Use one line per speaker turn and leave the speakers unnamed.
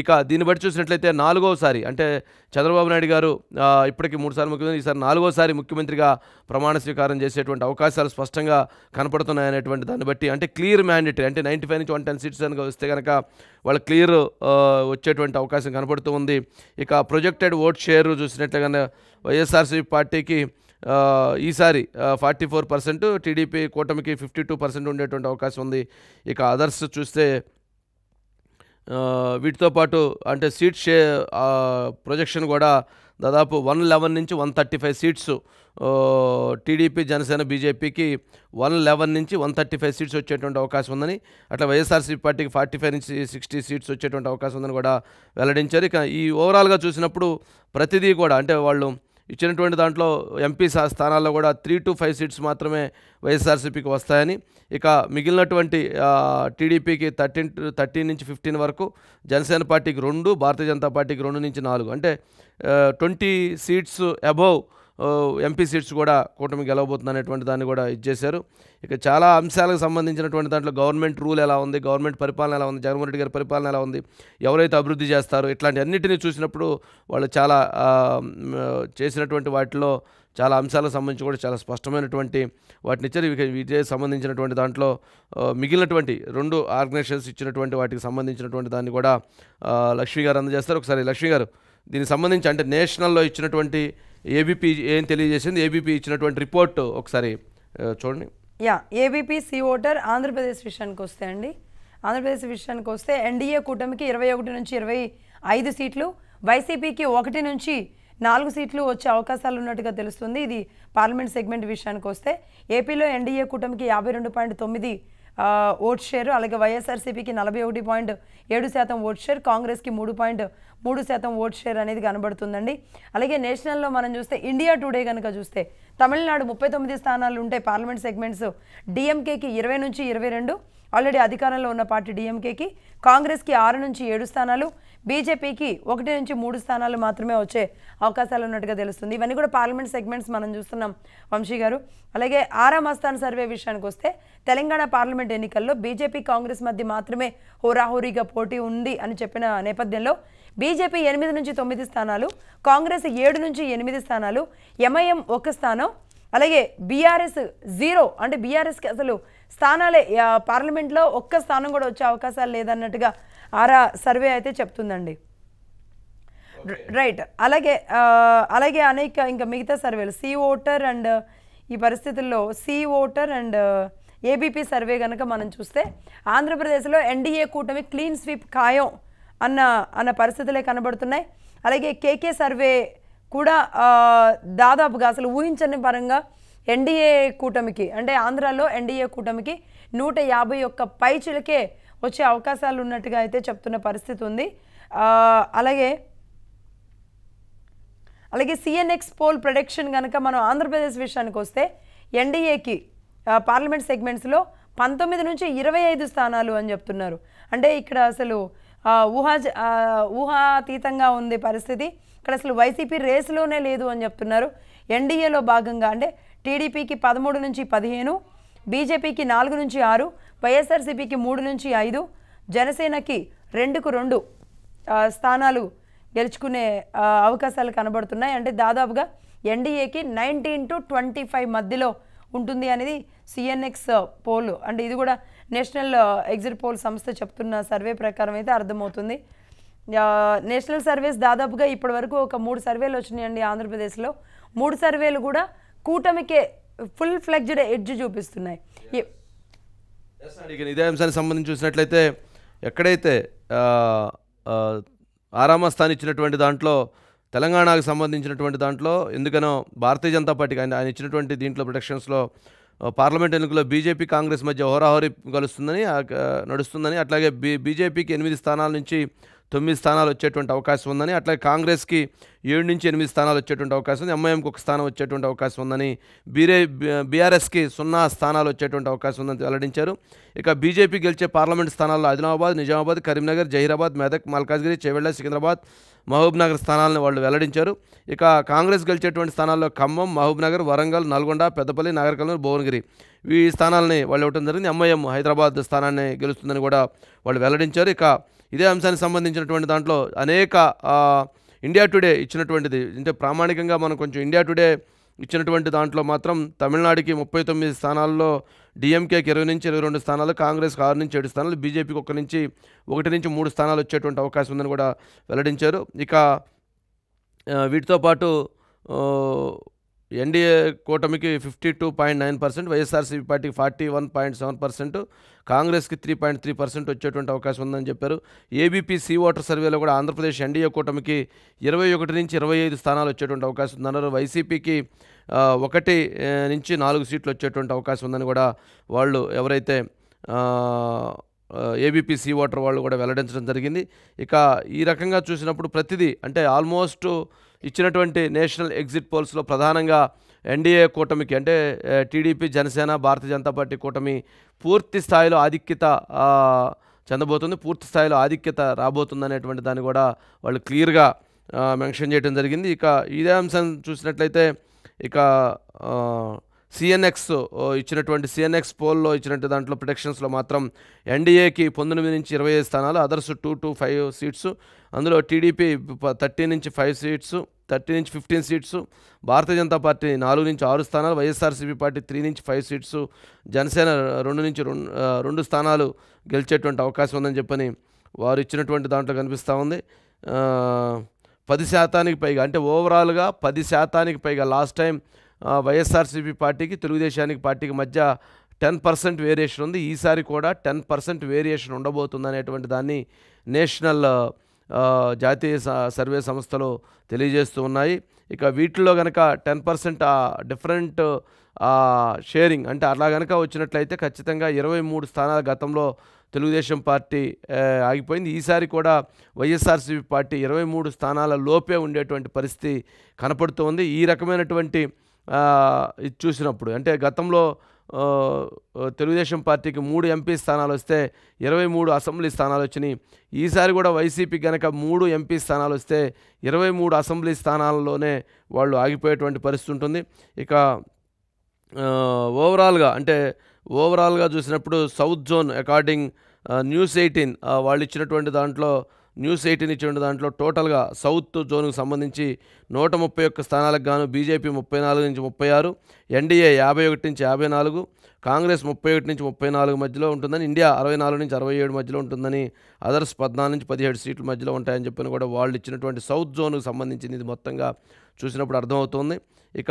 ఇక దీన్ని బట్టి చూసినట్లయితే నాలుగోసారి అంటే చంద్రబాబు నాయుడు గారు ఇప్పటికీ మూడుసార్లు ముఖ్యమంత్రి ఈసారి నాలుగోసారి ముఖ్యమంత్రిగా ప్రమాణ స్వీకారం చేసేటువంటి అవకాశాలు స్పష్టంగా కనపడుతున్నాయనేటువంటి దాన్ని బట్టి అంటే క్లియర్ మ్యాండేటరీ అంటే నైంటీ ఫైవ్ నుంచి వన్ టెన్ సీట్స్ కనుక వస్తే కనుక వాళ్ళు క్లియర్ వచ్చేటువంటి అవకాశం కనపడుతూ ఉంది ఇక ప్రొజెక్టెడ్ ఓట్ షేర్ చూసినట్లుగానే వైఎస్ఆర్సీపీ పార్టీకి ఈసారి ఫార్టీ ఫోర్ పర్సెంట్ టీడీపీ కూటమికి ఫిఫ్టీ టూ పర్సెంట్ ఉండేటువంటి అవకాశం ఉంది ఇక అదర్స్ చూస్తే వీటితో పాటు అంటే సీట్ షే ప్రొజెక్షన్ కూడా దాదాపు వన్ లెవెన్ నుంచి one thirty five seats TDP Janasena బీజేపీకి వన్ లెవెన్ నుంచి వన్ థర్టీ ఫైవ్ సీట్స్ వచ్చేటువంటి అవకాశం ఉందని అట్లా వైఎస్ఆర్సీ పార్టీకి ఫార్టీ ఫైవ్ నుంచి సిక్స్టీ సీట్స్ వచ్చేటువంటి అవకాశం ఉందని కూడా వెల్లడించారు ఇక ఈ ఓవరాల్గా చూసినప్పుడు ప్రతిదీ కూడా అంటే వాళ్ళు ఇచ్చినటువంటి దాంట్లో ఎంపీ స్థానాల్లో కూడా త్రీ టు ఫైవ్ సీట్స్ మాత్రమే వైఎస్ఆర్సీపీకి వస్తాయని ఇక మిగిలినటువంటి టీడీపీకి థర్టీన్ థర్టీన్ నుంచి ఫిఫ్టీన్ వరకు జనసేన పార్టీకి రెండు భారతీయ జనతా పార్టీకి రెండు నుంచి నాలుగు అంటే twenty seats above MP seats కూడా కూటమి గెలవబోతుంది అనేటువంటి దాన్ని కూడా ఇచ్చేశారు ఇక చాలా అంశాలకు సంబంధించినటువంటి దాంట్లో గవర్నమెంట్ రూల్ ఎలా ఉంది గవర్నమెంట్ పరిపాలన ఎలా ఉంది జగన్మోహన్ రెడ్డి గారి పరిపాలన ఎలా ఉంది ఎవరైతే అభివృద్ధి చేస్తారు ఇట్లాంటి అన్నిటినీ చూసినప్పుడు వాళ్ళు చాలా చేసినటువంటి వాటిలో చాలా అంశాలకు సంబంధించి కూడా చాలా స్పష్టమైనటువంటి వాటిని ఇచ్చారు వీటికి సంబంధించినటువంటి దాంట్లో మిగిలినటువంటి రెండు ఆర్గనైజేషన్స్ ఇచ్చినటువంటి వాటికి సంబంధించినటువంటి దాన్ని కూడా లక్ష్మీ గారు అందజేస్తారు ఒకసారి లక్ష్మీ గారు దీనికి సంబంధించి అంటే నేషనల్లో ఇచ్చినటువంటి ఏబీపీ ఏం తెలియజేసింది ఏబీపీ ఇచ్చినటువంటి రిపోర్ట్ ఒకసారి చూడండి
యా ఏబీపీ సి ఓటర్ ఆంధ్రప్రదేశ్ విషయానికి వస్తే అండి ఆంధ్రప్రదేశ్ విషయానికి వస్తే ఎన్డీఏ కూటమికి ఇరవై ఒకటి నుంచి ఇరవై ఐదు సీట్లు వైసీపీకి ఒకటి నుంచి నాలుగు సీట్లు వచ్చే అవకాశాలు ఉన్నట్టుగా తెలుస్తుంది ఇది పార్లమెంట్ సెగ్మెంట్ విషయానికి వస్తే ఏపీలో ఎన్డీఏ కూటమికి యాభై రెండు పాయింట్ తొమ్మిది ఓట్ షేర్ అలాగే వైఎస్ఆర్సీపీకి నలభై ఒకటి పాయింట్ ఏడు శాతం ఓట్ షేర్ కాంగ్రెస్కి మూడు పాయింట్ మూడు శాతం ఓట్ షేర్ అనేది కనబడుతుందండి అలాగే నేషనల్లో మనం చూస్తే ఇండియా టుడే కనుక చూస్తే తమిళనాడు ముప్పై తొమ్మిది స్థానాలు ఉంటే పార్లమెంట్ సెగ్మెంట్స్ డిఎంకేకి ఇరవై నుంచి ఇరవై రెండు ఆల్రెడీ అధికారంలో ఉన్న పార్టీ డిఎంకేకి కాంగ్రెస్కి ఆరు నుంచి ఏడు స్థానాలు బీజేపీకి ఒకటి నుంచి మూడు స్థానాలు మాత్రమే వచ్చే అవకాశాలు ఉన్నట్టుగా తెలుస్తుంది ఇవన్నీ కూడా పార్లమెంట్ సెగ్మెంట్స్ మనం చూస్తున్నాం వంశీ గారు అలాగే ఆరా సర్వే విషయానికి వస్తే తెలంగాణ పార్లమెంట్ ఎన్నికల్లో బీజేపీ కాంగ్రెస్ మధ్య మాత్రమే హోరాహోరీగా పోటీ ఉంది అని చెప్పిన నేపథ్యంలో బీజేపీ ఎనిమిది నుంచి తొమ్మిది స్థానాలు కాంగ్రెస్ ఏడు నుంచి ఎనిమిది స్థానాలు ఎంఐఎం ఒక స్థానం అలాగే బీఆర్ఎస్ జీరో అంటే బీఆర్ఎస్కి అసలు స్థానాలే పార్లమెంట్లో ఒక్క స్థానం కూడా వచ్చే అవకాశాలు లేదన్నట్టుగా ఆరా సర్వే అయితే చెప్తుందండి రైట్ అలాగే అలాగే అనేక ఇంకా మిగతా సర్వేలు సి ఓటర్ అండ్ ఈ పరిస్థితుల్లో C voter and ABP survey కనుక మనం చూస్తే ఆంధ్రప్రదేశ్లో ఎన్డీఏ కూటమి క్లీన్ స్వీప్ ఖాయం అన్న అన్న పరిస్థితులే కనబడుతున్నాయి అలాగే కేకే సర్వే కూడా దాదాపుగా అసలు ఊహించని పరంగా ఎన్డీఏ కూటమికి అంటే ఆంధ్రాలో ఎన్డీఏ కూటమికి నూట యాభై ఒక్క పైచులకే వచ్చే అవకాశాలు ఉన్నట్టుగా అయితే చెప్తున్న పరిస్థితి ఉంది అలాగే అలాగే సిఎన్ఎక్స్ పోల్ ప్రొడక్షన్ కనుక మనం ఆంధ్రప్రదేశ్ విషయానికి వస్తే ఎన్డీఏకి పార్లమెంట్ సెగ్మెంట్స్లో పంతొమ్మిది నుంచి ఇరవై ఐదు స్థానాలు అని చెప్తున్నారు అంటే ఇక్కడ అసలు ఊహా ఊహాతీతంగా ఉంది పరిస్థితి ఇక్కడ అసలు వైసీపీ రేసులోనే లేదు అని చెప్తున్నారు ఎన్డీఏలో భాగంగా అంటే టీడీపీకి పదమూడు నుంచి పదిహేను బీజేపీకి నాలుగు నుంచి ఆరు వైఎస్ఆర్సీపీకి మూడు నుంచి ఐదు జనసేనకి రెండుకు రెండు స్థానాలు గెలుచుకునే అవకాశాలు కనబడుతున్నాయి అంటే దాదాపుగా ఎన్డీఏకి నైన్టీన్ టు ట్వంటీ ఫైవ్ మధ్యలో ఉంటుంది అనేది సిఎన్ఎక్స్ పోల్ అంటే ఇది కూడా నేషనల్ ఎగ్జిట్ పోల్ సంస్థ చెప్తున్న సర్వే ప్రకారం అయితే అర్థమవుతుంది నేషనల్ సర్వేస్ దాదాపుగా ఇప్పటి వరకు ఒక మూడు సర్వేలు వచ్చినాయండి ఆంధ్రప్రదేశ్లో మూడు సర్వేలు కూడా కూటమికే ఫుల్ ఫ్లెడ్జ్డ్ ఎడ్జ్ చూపిస్తున్నాయి
ఇదే అంశానికి సంబంధించి చూసినట్లయితే ఎక్కడైతే ఆరామస్థాన్ని ఇచ్చినటువంటి దాంట్లో తెలంగాణకు సంబంధించినటువంటి దాంట్లో ఎందుకనో భారతీయ జనతా పార్టీకి ఆయన ఆయన ఇచ్చినటువంటి దీంట్లో ప్రొటెక్షన్స్లో పార్లమెంట్ ఎన్నికల్లో బీజేపీ కాంగ్రెస్ మధ్య హోరాహోరీ కలుస్తుందని నడుస్తుందని అట్లాగే బీ బీజేపీకి ఎనిమిది స్థానాల నుంచి తొమ్మిది స్థానాలు వచ్చేటువంటి అవకాశం ఉందని అట్లాగే కాంగ్రెస్కి ఏడు నుంచి ఎనిమిది స్థానాలు వచ్చేటువంటి అవకాశం ఉంది ఎంఐఎంకి ఒక స్థానం వచ్చేటువంటి అవకాశం ఉందని బీరే బీఆర్ఎస్కి సున్నా స్థానాలు వచ్చేటువంటి అవకాశం ఉందని వెల్లడించారు ఇక బీజేపీ గెలిచే పార్లమెంట్ స్థానాల్లో ఆదిలాబాద్ నిజామాబాద్ కరీంనగర్ జహీరాబాద్ మెదక్ మల్కాజ్గిరి చేవెళ్ల సికింద్రాబాద్ మహబూబ్నగర్ స్థానాలను వాళ్ళు వెల్లడించారు ఇక కాంగ్రెస్ గెలిచేటువంటి స్థానాల్లో ఖమ్మం మహబూబ్నగర్ వరంగల్ నల్గొండ పెద్దపల్లి నాగరికర్నూలు భువనగిరి ఈ స్థానాలని వాళ్ళు ఇవ్వడం జరిగింది ఎంఐఎం హైదరాబాద్ స్థానాన్ని గెలుస్తుందని కూడా వాళ్ళు వెల్లడించారు ఇక ఇదే అంశానికి సంబంధించినటువంటి దాంట్లో అనేక ఇండియా టుడే ఇచ్చినటువంటిది అంటే ప్రామాణికంగా మనం కొంచెం ఇండియా టుడే ఇచ్చినటువంటి దాంట్లో మాత్రం తమిళనాడుకి ముప్పై తొమ్మిది స్థానాల్లో డిఎంకేకి ఇరవై నుంచి ఇరవై రెండు స్థానాలు కాంగ్రెస్కి ఆరు నుంచి ఏడు స్థానాలు బీజేపీకి ఒక నుంచి ఒకటి నుంచి మూడు స్థానాలు వచ్చేటువంటి అవకాశం ఉందని కూడా వెల్లడించారు ఇక వీటితో పాటు ఎన్డీఏ కూటమికి fifty two point nine percent YSRCP పార్టీకి forty one point seven percent కాంగ్రెస్కి త్రీ పాయింట్ త్రీ పర్సెంట్ వచ్చేటువంటి అవకాశం ఉందని చెప్పారు ఏబీపీ సీ ఓటర్ సర్వేలో కూడా ఆంధ్రప్రదేశ్ ఎన్డీఏ కూటమికి ఇరవై ఒకటి నుంచి ఇరవై ఐదు స్థానాలు వచ్చేటువంటి అవకాశం ఉందన్నారు వైసీపీకి ఒకటి నుంచి నాలుగు సీట్లు వచ్చేటువంటి అవకాశం ఉందని కూడా వాళ్ళు ఎవరైతే ఏబీపీ సీ ఓటర్ వాళ్ళు కూడా వెల్లడించడం జరిగింది ఇక ఈ రకంగా చూసినప్పుడు ప్రతిదీ అంటే ఆల్మోస్ట్ ఇచ్చినటువంటి నేషనల్ ఎగ్జిట్ పోల్స్లో ప్రధానంగా ఎన్డీఏ కూటమికి అంటే టీడీపీ జనసేన భారతీయ జనతా పార్టీ కూటమి పూర్తి స్థాయిలో ఆధిక్యత చెందబోతుంది పూర్తి స్థాయిలో ఆధిక్యత రాబోతుంది అనేటువంటి దాన్ని కూడా వాళ్ళు క్లియర్గా మెన్షన్ చేయడం జరిగింది ఇక ఇదే అంశం చూసినట్లయితే ఇక సిఎన్ఎక్స్ ఇచ్చినటువంటి సిఎన్ఎక్స్ పోల్లో ఇచ్చినట్టు దాంట్లో ప్రొటెక్షన్స్లో మాత్రం ఎన్డీఏకి పంతొమ్మిది నుంచి ఇరవై ఐదు స్థానాలు others two to five seats అందులో టీడీపీ థర్టీ నుంచి ఫైవ్ సీట్స్ థర్టీ నుంచి ఫిఫ్టీన్ సీట్స్ భారతీయ జనతా పార్టీ నాలుగు నుంచి ఆరు స్థానాలు వైఎస్ఆర్సీపీ పార్టీ త్రీ నుంచి ఫైవ్ సీట్స్ జనసేన రెండు నుంచి రెండు రెండు స్థానాలు గెలిచేటువంటి అవకాశం ఉందని చెప్పని వారు ఇచ్చినటువంటి దాంట్లో కనిపిస్తూ ఉంది పది శాతానికి పైగా అంటే ఓవరాల్గా పది శాతానికి పైగా లాస్ట్ టైం వైఎస్ఆర్సీపీ పార్టీకి తెలుగుదేశానికి పార్టీకి మధ్య టెన్ పర్సెంట్ వేరియేషన్ ఉంది ఈసారి కూడా టెన్ పర్సెంట్ వేరియేషన్ ఉండబోతుంది అనేటువంటి దాన్ని నేషనల్ జాతీయ సర్వే సంస్థలు తెలియజేస్తూ ఉన్నాయి ఇక వీటిలో కనుక టెన్ పర్సెంట్ డిఫరెంట్ షేరింగ్ అంటే అలా కనుక వచ్చినట్లయితే ఖచ్చితంగా ఇరవై మూడు స్థానాల గతంలో తెలుగుదేశం పార్టీ ఆగిపోయింది ఈసారి కూడా వైఎస్ఆర్సీపీ పార్టీ ఇరవై మూడు స్థానాల లోపే ఉండేటువంటి పరిస్థితి కనపడుతోంది ఈ రకమైనటువంటి చూసినప్పుడు అంటే గతంలో తెలుగుదేశం పార్టీకి మూడు ఎంపీ స్థానాలు వస్తే ఇరవై మూడు అసెంబ్లీ స్థానాలు వచ్చినాయి ఈసారి కూడా వైసీపీ కనుక మూడు ఎంపీ స్థానాలు వస్తే ఇరవై మూడు అసెంబ్లీ స్థానాల్లోనే వాళ్ళు ఆగిపోయేటువంటి పరిస్థితి ఉంటుంది ఇక ఓవరాల్గా అంటే ఓవరాల్గా చూసినప్పుడు south zone according news eighteen వాళ్ళు ఇచ్చినటువంటి దాంట్లో న్యూస్ ఎయిటీన్ ఇచ్చిన దాంట్లో టోటల్గా సౌత్ జోన్కు సంబంధించి నూట ముప్పై ఒక్క స్థానాలకు గాను బీజేపీ ముప్పై నాలుగు నుంచి ముప్పై ఆరు ఎన్డీఏ యాభై ఒకటి నుంచి యాభై నాలుగు కాంగ్రెస్ ముప్పై ఒకటి నుంచి ముప్పై నాలుగు మధ్యలో ఉంటుందని ఇండియా అరవై నాలుగు నుంచి అరవై ఏడు మధ్యలో ఉంటుందని అదర్స్ పద్నాలుగు నుంచి పదిహేడు సీట్ల మధ్యలో ఉంటాయని చెప్పిన కూడా వాళ్ళు ఇచ్చినటువంటి సౌత్ జోన్కు సంబంధించిన ఇది మొత్తంగా చూసినప్పుడు అర్థమవుతుంది ఇక